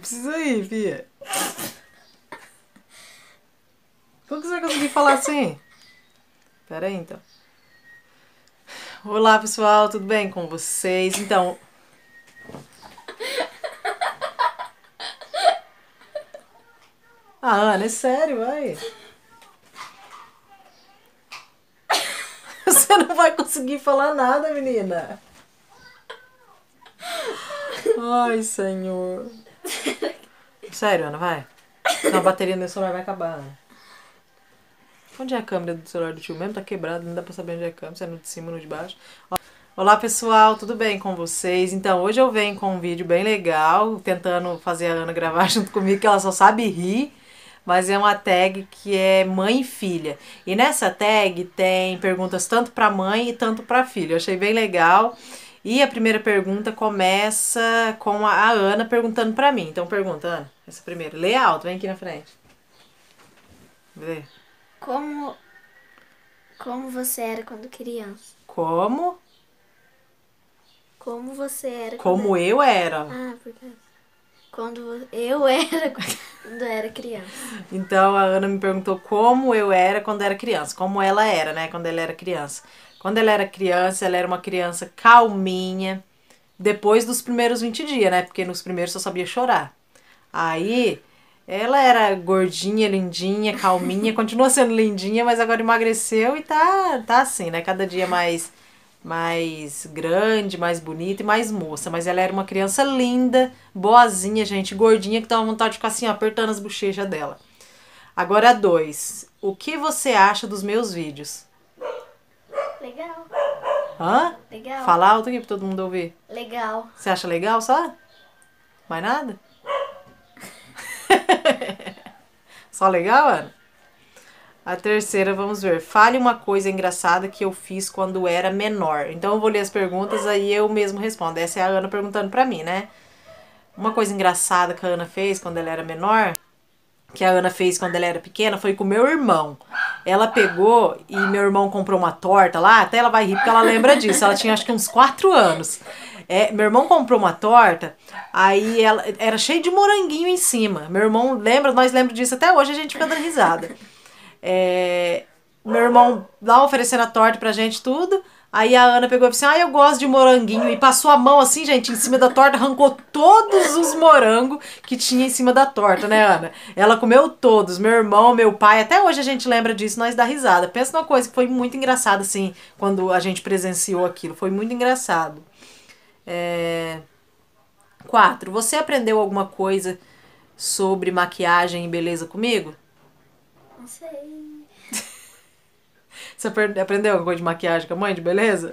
precisa ir, Pia. Como que você vai conseguir falar assim? Pera aí, então. Olá, pessoal, tudo bem com vocês? Então... Ah, Ana, é sério, vai. Você não vai conseguir falar nada, menina. Ai, senhor. Sério, Ana, vai. Não, a bateria do meu celular vai acabar, Ana. Onde é a câmera do celular do tio mesmo? Tá quebrado, não dá pra saber onde é a câmera, se é no de cima ou no de baixo. Olá pessoal, tudo bem com vocês? Então hoje eu venho com um vídeo bem legal, tentando fazer a Ana gravar junto comigo, que ela só sabe rir mas é uma tag que é mãe e filha. E nessa tag tem perguntas tanto para mãe e tanto para filha. Eu achei bem legal. E a primeira pergunta começa com a Ana perguntando para mim. Então pergunta, Ana, essa primeira. Lê alto, vem aqui na frente. Vê. Como como você era quando criança? Como? Como você era? Como eu era? Ah, porque quando eu era quando era criança. Então a Ana me perguntou como eu era quando era criança, como ela era, né, quando ela era criança. Quando ela era criança, ela era uma criança calminha, depois dos primeiros 20 dias, né? Porque nos primeiros só sabia chorar. Aí ela era gordinha, lindinha, calminha, continua sendo lindinha, mas agora emagreceu e tá, tá assim, né? Cada dia mais mais grande, mais bonita e mais moça. Mas ela era uma criança linda, boazinha, gente, gordinha, que dava vontade de ficar assim, apertando as bochechas dela. Agora, dois. O que você acha dos meus vídeos? Legal. Hã? Legal. Fala alto aqui pra todo mundo ouvir. Legal. Você acha legal só? Mais nada? só legal, Ana? A terceira, vamos ver. Fale uma coisa engraçada que eu fiz quando era menor. Então eu vou ler as perguntas, aí eu mesmo respondo. Essa é a Ana perguntando pra mim, né? Uma coisa engraçada que a Ana fez quando ela era menor que a Ana fez quando ela era pequena foi com meu irmão. Ela pegou e meu irmão comprou uma torta lá, até ela vai rir porque ela lembra disso. Ela tinha acho que uns 4 anos. É, meu irmão comprou uma torta, aí ela era cheio de moranguinho em cima. Meu irmão lembra, nós lembramos disso até hoje, a gente fica dando risada. É, meu irmão lá oferecendo a torta pra gente tudo. Aí a Ana pegou e disse: assim, Ah, eu gosto de moranguinho. E passou a mão assim, gente, em cima da torta, arrancou todos os morangos que tinha em cima da torta, né, Ana? Ela comeu todos. Meu irmão, meu pai, até hoje a gente lembra disso, nós dá risada. Pensa numa coisa que foi muito engraçada, assim, quando a gente presenciou aquilo. Foi muito engraçado. É... Quatro. Você aprendeu alguma coisa sobre maquiagem e beleza comigo? Não sei. Você aprendeu alguma coisa de maquiagem com a mãe, de beleza?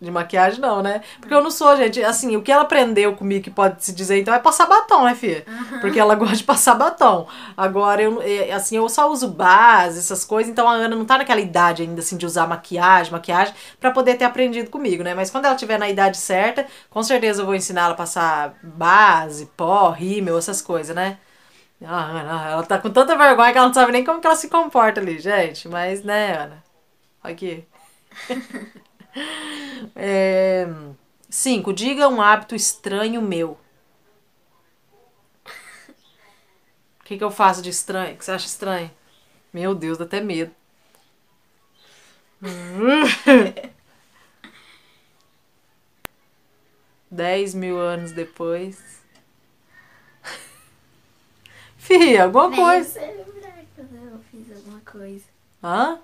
De maquiagem, não, né? Porque eu não sou, gente. Assim, o que ela aprendeu comigo, que pode se dizer, então, é passar batom, né, filha? Porque ela gosta de passar batom. Agora, eu, é, assim, eu só uso base, essas coisas. Então, a Ana não tá naquela idade ainda, assim, de usar maquiagem, maquiagem, para poder ter aprendido comigo, né? Mas quando ela tiver na idade certa, com certeza eu vou ensinar ela a passar base, pó, rímel, essas coisas, né? Ah, ela tá com tanta vergonha que ela não sabe nem como que ela se comporta ali, gente. Mas, né, Ana? Aqui. é, cinco, diga um hábito estranho meu. O que, que eu faço de estranho? O que você acha estranho? Meu Deus, dá até medo. Dez mil anos depois. Fih, alguma Nem coisa. Você lembrar quando eu fiz alguma coisa. Hã?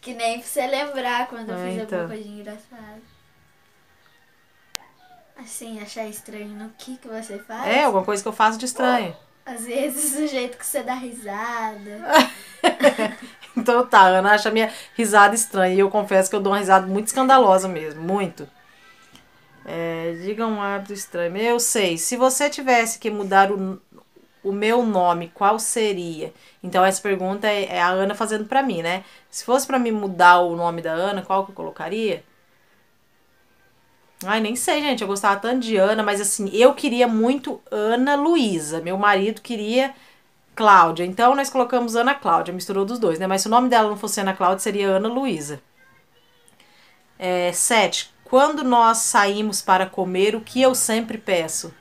Que nem pra você lembrar quando eu ah, fiz então. alguma coisa engraçada. Assim, achar estranho no que, que você faz. É, alguma coisa que eu faço de estranho. Às vezes o jeito que você dá risada. então tá, Ana acha minha risada estranha. E eu confesso que eu dou uma risada muito escandalosa mesmo, muito. É, diga um hábito estranho. Eu sei, se você tivesse que mudar o, o meu nome, qual seria? Então essa pergunta é, é a Ana fazendo para mim, né? Se fosse para mim mudar o nome da Ana, qual que eu colocaria? Ai, nem sei, gente. Eu gostava tanto de Ana, mas assim, eu queria muito Ana Luísa. Meu marido queria Cláudia. Então nós colocamos Ana Cláudia, misturou dos dois, né? Mas se o nome dela não fosse Ana Cláudia, seria Ana Luísa. É, sete. Quando nós saímos para comer, o que eu sempre peço?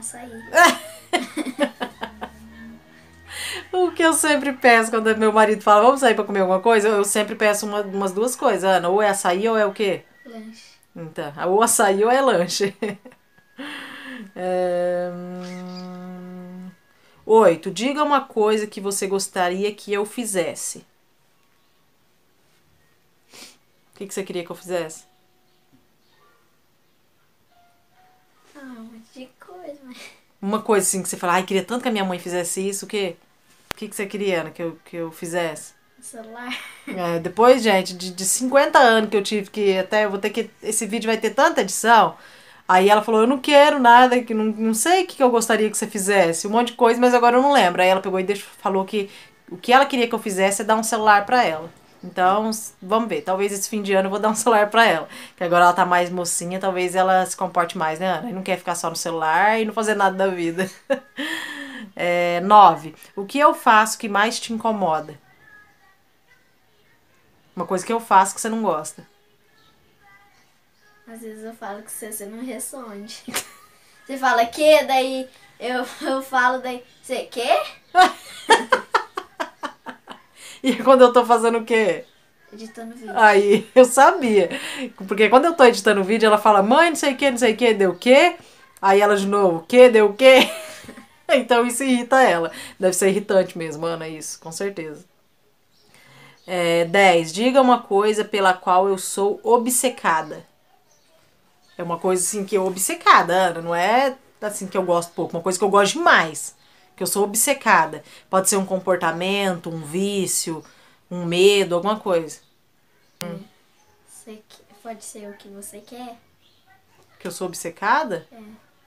Açaí. o que eu sempre peço quando meu marido fala, vamos sair pra comer alguma coisa, eu, sempre peço uma, umas duas coisas, Ana. Ou é açaí ou é o quê? Lanche. Então, ou açaí ou é lanche. é... Oito, diga uma coisa que você gostaria que eu fizesse. O que, que você queria que eu fizesse? Uma coisa assim que você fala, ai, queria tanto que a minha mãe fizesse isso, o quê? O que, que você queria, Ana, né, que eu, que eu fizesse? celular. É, depois, gente, de, de 50 anos que eu tive que até, eu vou ter que, esse vídeo vai ter tanta edição, Aí ela falou: Eu não quero nada, que não, não sei o que, que eu gostaria que você fizesse, um monte de coisa, mas agora eu não lembro. Aí ela pegou e deixou, falou que o que ela queria que eu fizesse é dar um celular para ela. Então, vamos ver. Talvez esse fim de ano eu vou dar um celular para ela. Que agora ela tá mais mocinha, talvez ela se comporte mais, né, Ana? E não quer ficar só no celular e não fazer nada da vida. 9. É, o que eu faço que mais te incomoda? Uma coisa que eu faço que você não gosta. Às vezes eu falo que você, você não responde. Você fala que, daí eu, eu falo, daí você quê? E quando eu tô fazendo o quê? Editando vídeo. Aí, eu sabia. Porque quando eu tô editando vídeo, ela fala, mãe, não sei o quê, não sei o quê, deu o quê? Aí ela de novo, o que, deu o quê? então isso irrita ela. Deve ser irritante mesmo, Ana, isso, com certeza. É, 10. Diga uma coisa pela qual eu sou obcecada. É uma coisa assim que eu obcecada, Ana, não é assim que eu gosto pouco, uma coisa que eu gosto demais. Porque eu sou obcecada. Pode ser um comportamento, um vício, um medo, alguma coisa. Hum. pode ser o que você quer? Que eu sou obcecada? É.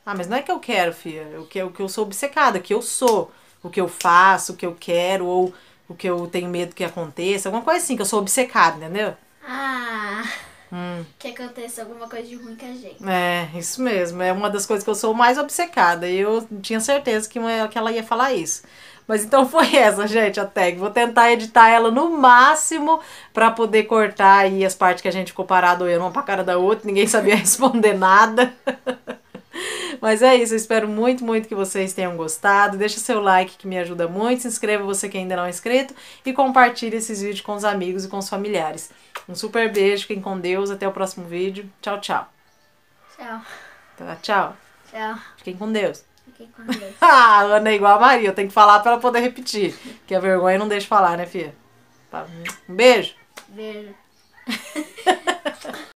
Ah, mas não é que eu quero, filha. É o que, é o que eu sou obcecada, que eu sou. O que eu faço, o que eu quero, ou o que eu tenho medo que aconteça. Alguma coisa assim, que eu sou obcecada, entendeu? que aconteça alguma coisa de ruim com a gente. É, isso mesmo. É uma das coisas que eu sou mais obcecada. E eu tinha certeza que, uma, que ela ia falar isso. Mas então foi essa, gente, a tag. Vou tentar editar ela no máximo para poder cortar aí as partes que a gente ficou parado olhando uma pra cara da outra, ninguém sabia responder nada. Mas é isso, eu espero muito, muito que vocês tenham gostado. Deixa seu like que me ajuda muito, se inscreva você que ainda não é inscrito e compartilhe esses vídeos com os amigos e com os familiares. Um super beijo, fiquem com Deus, até o próximo vídeo. Tchau, tchau. Tchau. Tá, tchau. Tchau. Fiquem com Deus. Fiquem com Deus. ah, a Ana é igual a Maria, eu tenho que falar para ela poder repetir, que a vergonha não deixa falar, né, Fia? Tá, um beijo. Beijo.